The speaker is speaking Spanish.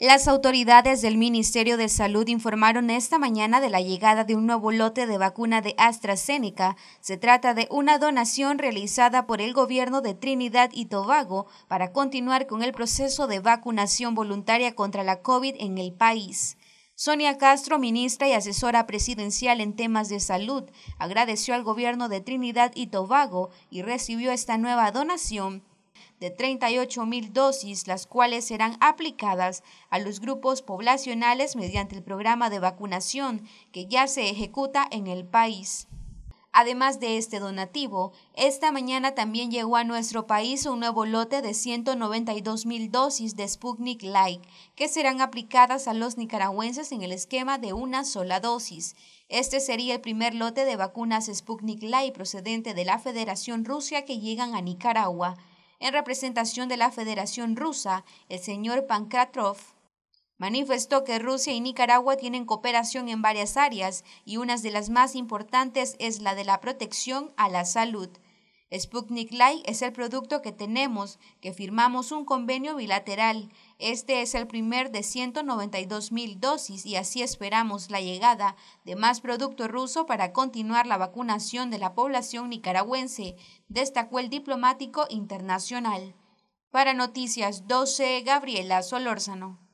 Las autoridades del Ministerio de Salud informaron esta mañana de la llegada de un nuevo lote de vacuna de AstraZeneca. Se trata de una donación realizada por el gobierno de Trinidad y Tobago para continuar con el proceso de vacunación voluntaria contra la COVID en el país. Sonia Castro, ministra y asesora presidencial en temas de salud, agradeció al gobierno de Trinidad y Tobago y recibió esta nueva donación de 38.000 dosis, las cuales serán aplicadas a los grupos poblacionales mediante el programa de vacunación que ya se ejecuta en el país. Además de este donativo, esta mañana también llegó a nuestro país un nuevo lote de 192 mil dosis de Sputnik Light, que serán aplicadas a los nicaragüenses en el esquema de una sola dosis. Este sería el primer lote de vacunas Sputnik Light procedente de la Federación Rusia que llegan a Nicaragua en representación de la Federación Rusa, el señor Pankratov Manifestó que Rusia y Nicaragua tienen cooperación en varias áreas y una de las más importantes es la de la protección a la salud. Sputnik Light es el producto que tenemos, que firmamos un convenio bilateral. Este es el primer de 192 mil dosis y así esperamos la llegada de más producto ruso para continuar la vacunación de la población nicaragüense, destacó el diplomático internacional. Para Noticias 12, Gabriela Solórzano.